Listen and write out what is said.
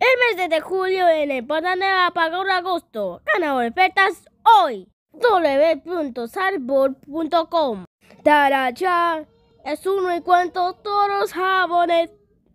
El mes de julio en el Pantanera para agosto. Canal ofertas hoy. www.salvor.com Tarachá es uno y cuanto todos los jabones